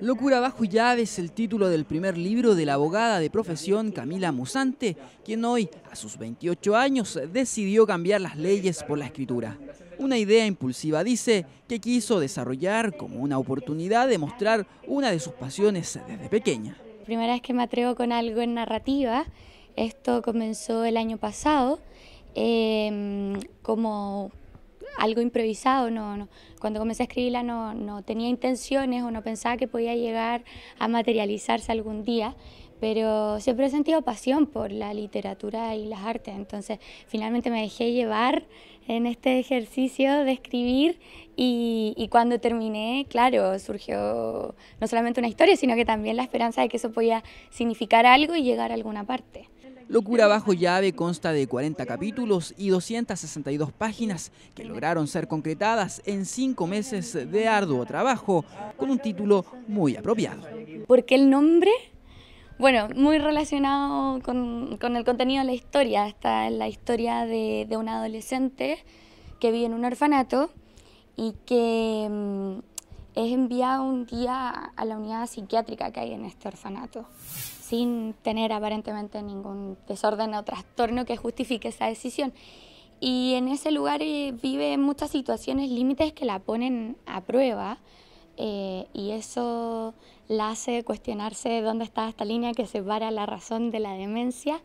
Locura bajo llave es el título del primer libro de la abogada de profesión Camila Musante, quien hoy, a sus 28 años, decidió cambiar las leyes por la escritura. Una idea impulsiva, dice, que quiso desarrollar como una oportunidad de mostrar una de sus pasiones desde pequeña. primera vez que me atrevo con algo en narrativa, esto comenzó el año pasado, em, como algo improvisado. Cuando comencé a escribirla no, tenía intenciones o no pensaba que podía llegar a materializarse algún día, pero siempre he sentido pasión por la literatura y las artes, entonces finalmente me dejé llevar en este ejercicio de escribir y, cuando terminé, claro, surgió no solamente una historia, sino que también la esperanza de que eso podía significar algo y llegar a alguna parte. Locura bajo llave consta de 40 capítulos y 262 páginas que lograron ser concretadas en cinco meses de arduo trabajo con un título muy apropiado. ¿Por qué el nombre? Bueno, muy relacionado con, el contenido de la historia. Está en la historia de, de una adolescente que vive en un orfanato y que mm, es enviado un día a la unidad psiquiátrica que hay en este orfanato, sin tener aparentemente ningún desorden o trastorno que justifique esa decisión. Y en ese lugar eh, vive muchas situaciones, límites que la ponen a prueba eh, y eso la hace cuestionarse dónde está esta línea que separa la razón de la demencia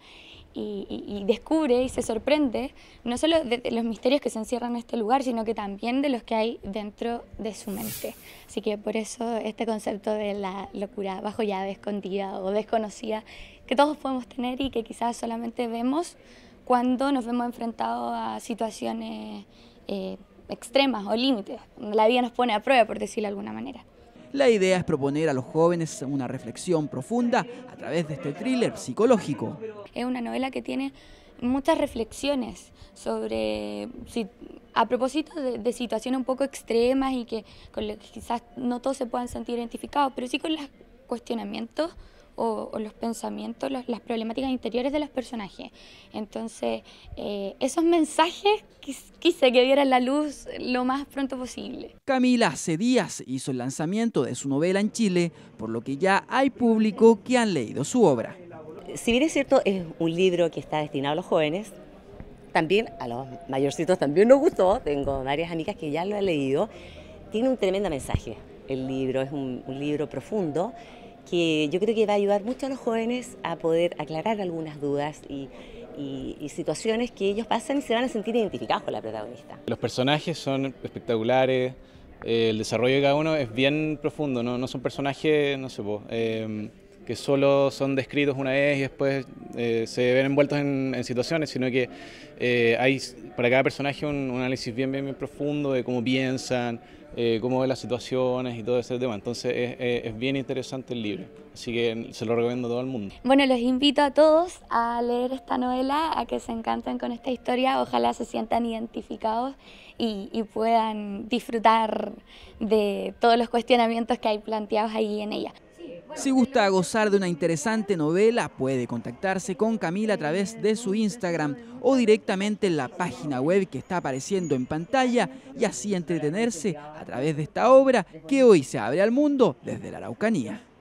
y, descubre y se sorprende no solo de, los misterios que se encierran en este lugar, sino que también de los que hay dentro de su mente. Así que por eso este concepto de la locura bajo llave, escondida o desconocida, que todos podemos tener y que quizás solamente vemos cuando nos vemos enfrentados a situaciones eh, extremas o límites, la vida nos pone a prueba, por decirlo de alguna manera. La idea es proponer a los jóvenes una reflexión profunda a través de este thriller psicológico. Es una novela que tiene muchas reflexiones sobre si, a propósito de, de, situaciones un poco extremas y que con las, quizás no todos se puedan sentir identificados, pero sí con los cuestionamientos o, los pensamientos, las problemáticas interiores de los personajes. Entonces, eh, esos mensajes quise que dieran la luz lo más pronto posible. Camila hace días hizo el lanzamiento de su novela en Chile, por lo que ya hay público que han leído su obra. Si bien es cierto, es un libro que está destinado a los jóvenes, también a los mayorcitos también nos gustó, tengo varias amigas que ya lo han leído, tiene un tremendo mensaje. El libro es un libro profundo que yo creo que va a ayudar mucho a los jóvenes a poder aclarar algunas dudas y, situaciones que ellos pasan y se van a sentir identificados con la protagonista. Los personajes son espectaculares, eh, el desarrollo de cada uno es bien profundo, no, son personajes, no sé, vos, que solo son descritos una vez y después eh, se ven envueltos en, situaciones, sino que eh, hay para cada personaje un, análisis bien, bien, bien, profundo de cómo piensan, eh, cómo ven las situaciones y todo ese tema. Entonces es, bien interesante el libro, así que se lo recomiendo a todo el mundo. Bueno, los invito a todos a leer esta novela, a que se encanten con esta historia, ojalá se sientan identificados y, y puedan disfrutar de todos los cuestionamientos que hay planteados ahí en ella. Si gusta gozar de una interesante novela, puede contactarse con Camila a través de su Instagram o directamente en la página web que está apareciendo en pantalla y así entretenerse a través de esta obra que hoy se abre al mundo desde la Araucanía.